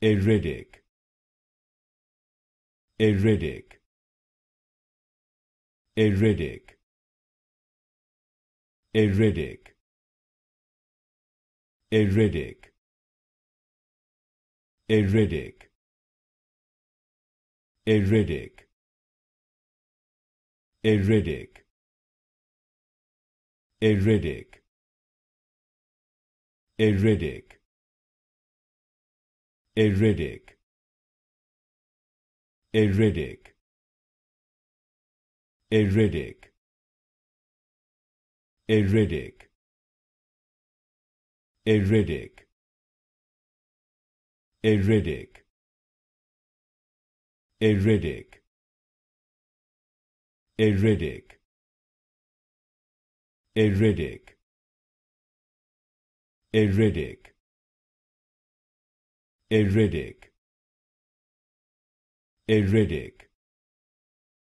erratic erratic erratic erratic erratic erratic erratic erratic erratic erratic erratic erratic erratic erratic erratic erratic erratic erratic erratic erratic Eridic. Eridic.